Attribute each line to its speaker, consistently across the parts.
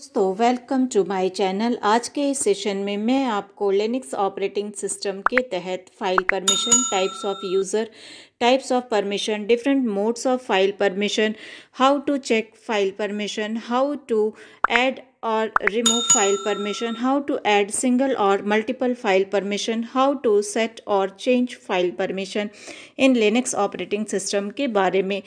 Speaker 1: दोस्तों welcome to my channel आज के इस सेशन में मैं आपको लिनक्स ऑपरेटिंग सिस्टम के तहत file permission types of user types of permission different modes of file permission how to check file permission how to add और remove file permission how to add single और multiple file permission how to set और change file permission in Linux operating system के बारे में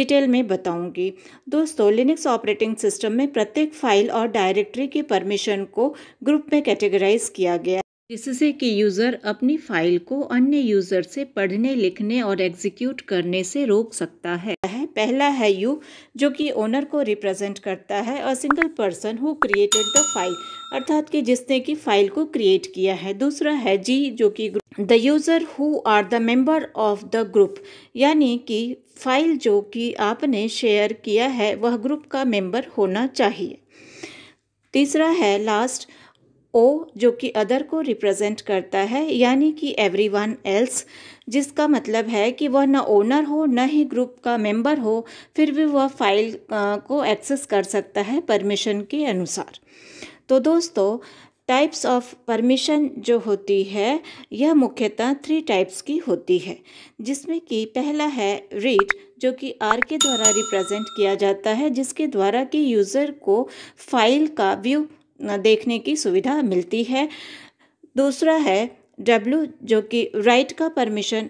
Speaker 1: detail में बताऊंगी दोस्तों Linux operating system में प्रत्येक फाइल और डायरेक्टरी की परमिशन को ग्रुप में कैटेगराइज किया गया जिससे कि यूज़र अपनी फाइल को अन्य यूज़र से पढ़ने लिखने और एग्जीक्यूट करने से रोक सकता है पहला है यू जो कि ओनर को रिप्रेजेंट करता है और single person who created the file अर्थात कि जिसने की फाइल को क्रिएट किया है दूसरा है जी जो कि the user who are the member of the group यानी कि फाइल जो कि आपने शेयर किया है वह ग्रुप का मेंबर होना चाहिए तीसरा है लास्ट ओ जो कि अदर को रिप्रेजेंट करता है यानी कि एवरी वन एल्स जिसका मतलब है कि वह ना ओनर हो न ही ग्रुप का मेंबर हो फिर भी वह फाइल को एक्सेस कर सकता है परमिशन के अनुसार तो दोस्तों टाइप्स ऑफ परमिशन जो होती है यह मुख्यतः थ्री टाइप्स की होती है जिसमें कि पहला है रीड जो कि आर के द्वारा रिप्रेजेंट किया जाता है जिसके द्वारा कि यूज़र को फाइल का व्यू देखने की सुविधा मिलती है दूसरा है डब्लू जो कि राइट का परमिशन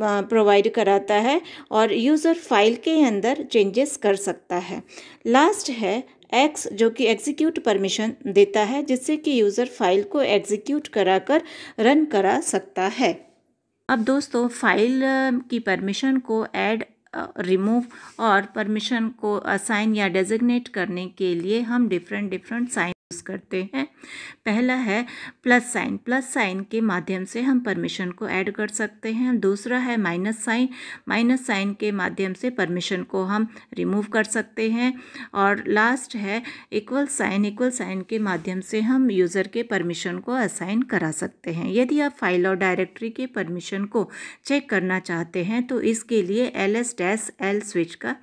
Speaker 1: प्रोवाइड कराता है और यूज़र फाइल के अंदर चेंजेस कर सकता है लास्ट है एक्स जो कि एग्जीक्यूट परमिशन देता है जिससे कि यूज़र फाइल को एग्जीक्यूट कराकर रन करा सकता है अब दोस्तों फाइल की परमिशन को ऐड रिमूव और परमिशन को असाइन या डेजिग्नेट करने के लिए हम डिफरेंट डिफरेंट साइन यूज़ करते हैं पहला है प्लस साइन प्लस साइन के माध्यम से हम परमिशन को ऐड कर सकते हैं दूसरा है माइनस साइन माइनस साइन के माध्यम से परमिशन को हम रिमूव कर सकते हैं और लास्ट है इक्वल साइन इक्वल साइन के माध्यम से हम यूज़र के परमिशन को असाइन करा सकते हैं यदि आप फाइल और डायरेक्टरी के परमिशन को चेक करना चाहते हैं तो इसके लिए L S dash L switch का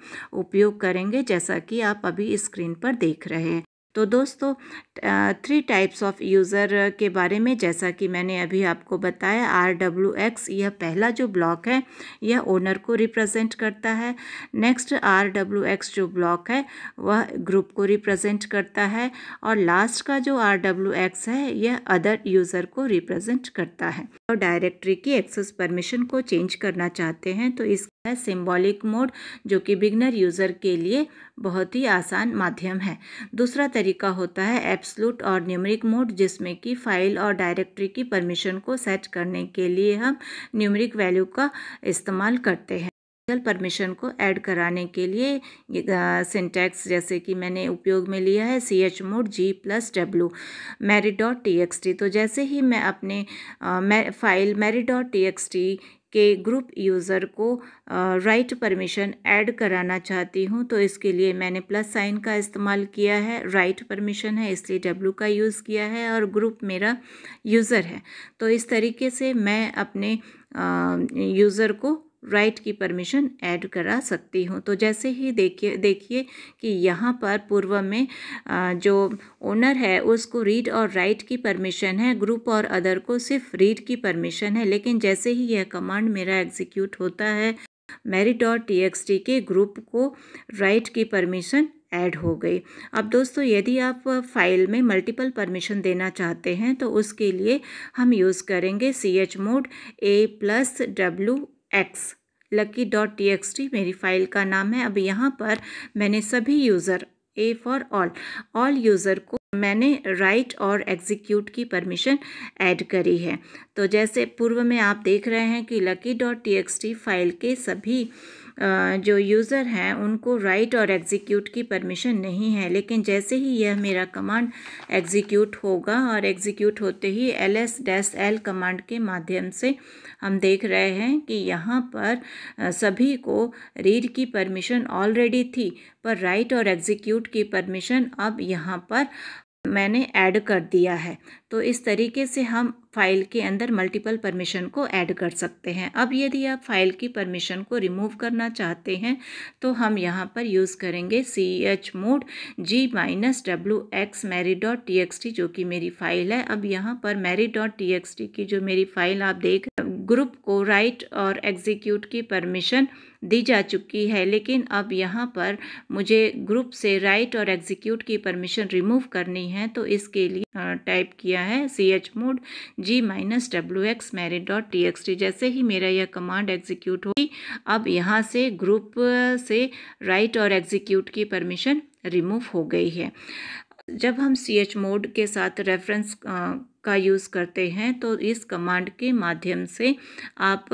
Speaker 1: उपयोग करेंगे जैसा कि आप अभी स्क्रीन पर देख रहे हैं तो दोस्तों थ्री टाइप्स ऑफ यूज़र के बारे में जैसा कि मैंने अभी आपको बताया आर डब्ल्यू एक्स यह पहला जो ब्लॉक है यह ओनर को रिप्रेजेंट करता है नेक्स्ट आर डब्ल्यू एक्स जो ब्लॉक है वह ग्रुप को रिप्रेजेंट करता है और लास्ट का जो आर डब्ल्यू एक्स है यह अदर यूज़र को रिप्रेजेंट करता है और तो डायरेक्टरी की एक्सेस परमिशन को चेंज करना चाहते हैं तो इस है सिंबॉलिक मोड जो कि बिगनर यूज़र के लिए बहुत ही आसान माध्यम है दूसरा तरीका होता है एप्सलूट और न्यूमरिक मोड जिसमें कि फाइल और डायरेक्टरी की परमिशन को सेट करने के लिए हम न्यूमरिक वैल्यू का इस्तेमाल करते हैं परमिशन को ऐड कराने के लिए सिंटैक्स जैसे कि मैंने उपयोग में लिया है C H mod G plus W Mary dot T X T तो जैसे ही मैं अपने आ, मैं, file Mary dot T X T के ग्रुप यूज़र को राइट परमिशन ऐड कराना चाहती हूँ तो इसके लिए मैंने प्लस साइन का इस्तेमाल किया है राइट परमिशन है इसलिए डब्लू का यूज़ किया है और ग्रुप मेरा यूज़र है तो इस तरीके से मैं अपने यूज़र को राइट की परमिशन ऐड करा सकती हूँ तो जैसे ही देखिए देखिए कि यहाँ पर पूर्व में जो ओनर है उसको रीड और राइट की परमिशन है ग्रुप और अदर को सिर्फ रीड की परमिशन है लेकिन जैसे ही यह कमांड मेरा एग्जीक्यूट होता है मेरी डॉट टी के ग्रुप को राइट की परमिशन ऐड हो गई अब दोस्तों यदि आप फाइल में मल्टीपल परमिशन देना चाहते हैं तो उसके लिए हम यूज़ करेंगे C H mod A plus W X lucky dot T X T मेरी फ़ाइल का नाम है अब यहाँ पर मैंने सभी user A for all all user को मैंने राइट और एग्जीक्यूट की परमिशन ऐड करी है तो जैसे पूर्व में आप देख रहे हैं कि lucky dot T X T file के सभी जो यूज़र हैं उनको राइट और एग्जीक्यूट की परमिशन नहीं है लेकिन जैसे ही यह मेरा कमांड एग्जीक्यूट होगा और एग्जीक्यूट होते ही L S dash L command के माध्यम से हम देख रहे हैं कि यहाँ पर सभी को रीड की परमिशन ऑलरेडी थी पर राइट और एग्जीक्यूट की परमिशन अब यहाँ पर मैंने ऐड कर दिया है तो इस तरीके से हम फाइल के अंदर मल्टीपल परमिशन को ऐड कर सकते हैं अब यदि आप फाइल की परमिशन को रिमूव करना चाहते हैं तो हम यहाँ पर यूज़ करेंगे C H mod G minus W X Mary dot T X T जो कि मेरी फाइल है अब यहाँ पर मेरी डॉट टी एक्स टी की जो मेरी फाइल आप देख ग्रुप को राइट और एग्जीक्यूट की परमिशन दी जा चुकी है लेकिन अब यहाँ पर मुझे ग्रुप से राइट और एग्जीक्यूट की परमिशन रिमूव करनी है तो इसके लिए टाइप किया है C H mod G minus W X merit dot T X T जैसे ही मेरा यह कमांड एग्जीक्यूट होगी अब यहाँ से ग्रुप से राइट और एग्जीक्यूट की परमिशन रिमूव हो गई है जब हम सी एच मोड के साथ रेफरेंस का यूज़ करते हैं तो इस कमांड के माध्यम से आप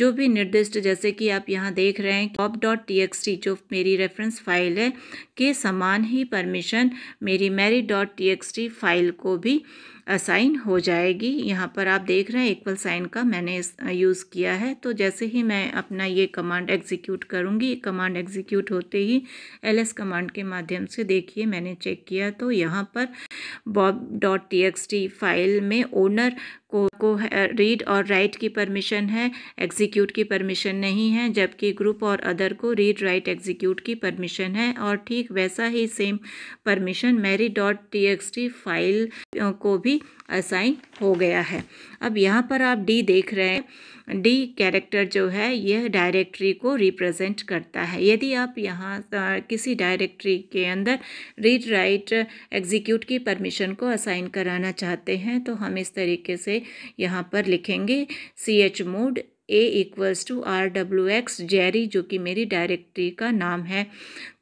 Speaker 1: जो भी निर्दिष्ट जैसे कि आप यहाँ देख रहे हैं cop dot T X T जो मेरी रेफरेंस फाइल है के समान ही परमिशन मेरी Mary dot T X T file को भी साइन हो जाएगी यहाँ पर आप देख रहे हैं इक्वल साइन का मैंने यूज़ किया है तो जैसे ही मैं अपना ये कमांड एग्जीक्यूट करूँगी कमांड एग्जीक्यूट होते ही एल एस कमांड के माध्यम से देखिए मैंने चेक किया तो यहाँ पर Bob dot T X T file में ओनर को को रीड और राइट की परमिशन है एग्जीक्यूट की परमिशन नहीं है जबकि ग्रुप और अदर को रीड राइट एग्जीक्यूट की परमिशन है और ठीक वैसा ही same permission Mary dot T X T file को भी डी असाइन हो गया है अब यहाँ पर आप डी देख रहे हैं डी कैरेक्टर जो है यह डायरेक्टरी को रिप्रेजेंट करता है यदि आप यहाँ किसी डायरेक्टरी के अंदर रीड राइट एग्जीक्यूट की परमिशन को असाइन कराना चाहते हैं तो हम इस तरीके से यहाँ पर लिखेंगे C H mod A equals to R W X Jerry जो कि मेरी डायरेक्टरी का नाम है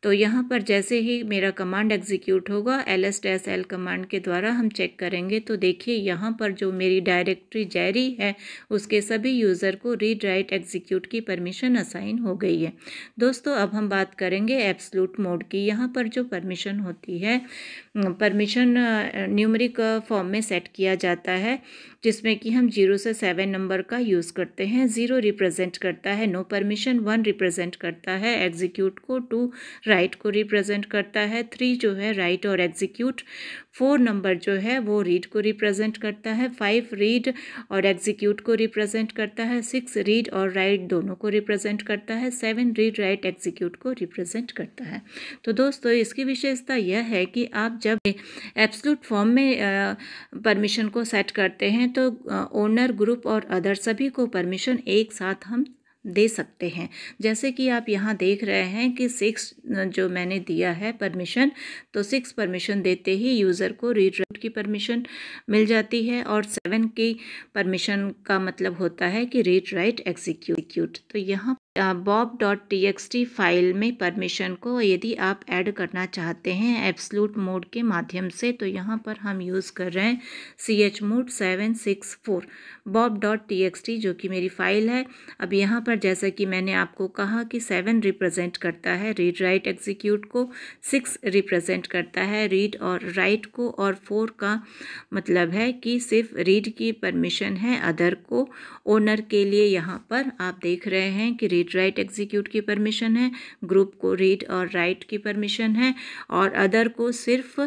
Speaker 1: तो यहाँ पर जैसे ही मेरा कमांड एग्जीक्यूट होगा L S dash L command के द्वारा हम चेक करेंगे तो देखिए यहाँ पर जो मेरी डायरेक्टरी जेरी है उसके सभी यूज़र को रीड राइट एग्जीक्यूट की परमिशन असाइन हो गई है दोस्तों अब हम बात करेंगे एब्सलूट मोड की यहाँ पर जो परमिशन होती है परमिशन न्यूमरिक फॉर्म में सेट किया जाता है जिसमें कि हम जीरो से सेवन नंबर का यूज़ करते हैं ज़ीरो रिप्रेजेंट करता है नो परमिशन वन रिप्रेजेंट करता है एग्जीक्यूट को टू राइट को रिप्रेजेंट करता है थ्री जो है राइट right और एग्जीक्यूट फोर नंबर जो है वो रीड को रिप्रेजेंट करता है फाइव रीड और एग्जीक्यूट को रिप्रेजेंट करता है सिक्स रीड और राइट right दोनों को रिप्रेजेंट करता है सेवन रीड राइट एग्जीक्यूट को रिप्रेजेंट करता है तो दोस्तों इसकी विशेषता यह है कि आप जब एब्सलूट फॉर्म में परमिशन को सेट करते हैं तो ओनर ग्रुप और अदर सभी को परमिशन एक साथ हम दे सकते हैं जैसे कि आप यहाँ देख रहे हैं कि सिक्स जो मैंने दिया है परमिशन तो सिक्स परमिशन देते ही यूज़र को रीड राइट की परमिशन मिल जाती है और सेवन की परमिशन का मतलब होता है कि रीड राइट एग्जीक्यूट तो यहाँ बॉब डॉट टी फाइल में परमिशन को यदि आप ऐड करना चाहते हैं एब्सलूट मोड के माध्यम से तो यहाँ पर हम यूज़ कर रहे हैं C H mod seven six four Bob dot T जो कि मेरी फ़ाइल है अब यहाँ पर जैसा कि मैंने आपको कहा कि सेवन रिप्रेजेंट करता है रीड राइट एग्जीक्यूट को सिक्स रिप्रेजेंट करता है रीड और राइट को और फोर का मतलब है कि सिर्फ रीड की परमिशन है अदर को ओनर के लिए यहाँ पर आप देख रहे हैं कि रीड रीड राइट एग्जीक्यूट की परमिशन है ग्रुप को रीड और राइट की परमिशन है और अदर को सिर्फ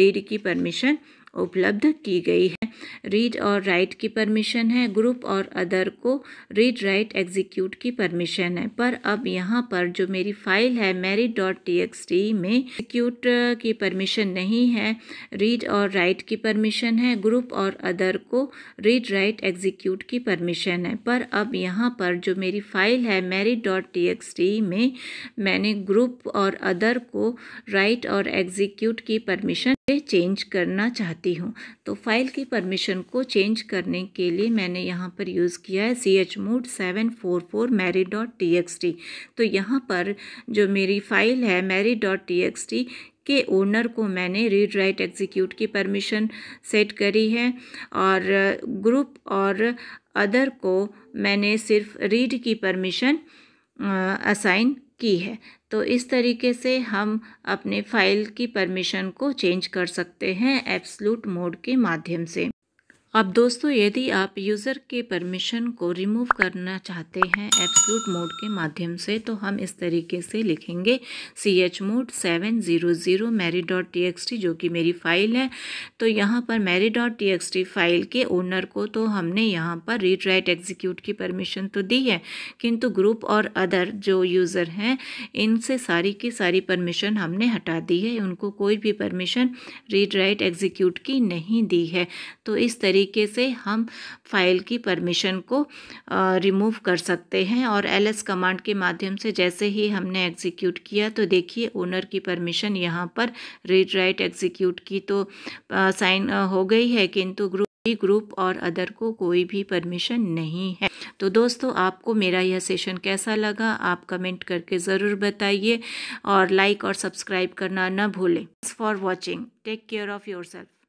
Speaker 1: रीड की परमिशन उपलब्ध की गई है रीड और राइट की परमिशन है ग्रुप और अदर को रीड राइट एग्जीक्यूट की परमिशन है पर अब यहाँ पर जो मेरी फाइल है Mary dot T X T में एग्जीक्यूट की परमिशन नहीं है रीड और राइट की परमिशन है ग्रुप और अदर को रीड राइट एग्जीक्यूट की परमिशन है पर अब यहाँ पर जो मेरी फाइल है मेरी डॉट टी में मैंने ग्रुप और अदर को राइट और एग्जीक्यूट की परमिशन चेंज करना चाहती हूँ तो फाइल की परमिशन को चेंज करने के लिए मैंने यहाँ पर यूज़ किया है C H mod seven four four Mary dot T X T तो यहाँ पर जो मेरी फ़ाइल है Mary dot T X T के ओनर को मैंने रीड राइट एग्जीक्यूट की परमिशन सेट करी है और ग्रुप और अदर को मैंने सिर्फ रीड की परमिशन असाइन की है तो इस तरीके से हम अपने फाइल की परमिशन को चेंज कर सकते हैं एप्सलूट मोड के माध्यम से अब दोस्तों यदि आप यूज़र के परमिशन को रिमूव करना चाहते हैं एप्सलूट मोड के माध्यम से तो हम इस तरीके से लिखेंगे C H mod seven zero zero Mary dot T X T जो कि मेरी फ़ाइल है तो यहाँ पर Mary dot T X T file के ओनर को तो हमने यहाँ पर रीड राइट एग्जीक्यूट की परमिशन तो दी है किंतु ग्रुप और अदर जो यूज़र हैं इनसे सारी की सारी परमिशन हमने हटा दी है उनको कोई भी परमिशन रीड राइट एग्जीक्यूट की नहीं दी है तो इस तरीके तरीके से हम फाइल की परमिशन को रिमूव कर सकते हैं और एल एस कमांड के माध्यम से जैसे ही हमने एग्जीक्यूट किया तो देखिए ओनर की परमिशन यहाँ पर रीड राइट एग्जीक्यूट की तो साइन हो गई है किंतु ग्रुप ग्रुप और अदर को कोई भी परमिशन नहीं है तो दोस्तों आपको मेरा यह सेशन कैसा लगा आप कमेंट करके ज़रूर बताइए और लाइक और सब्सक्राइब करना न भूलें for watching take care of your self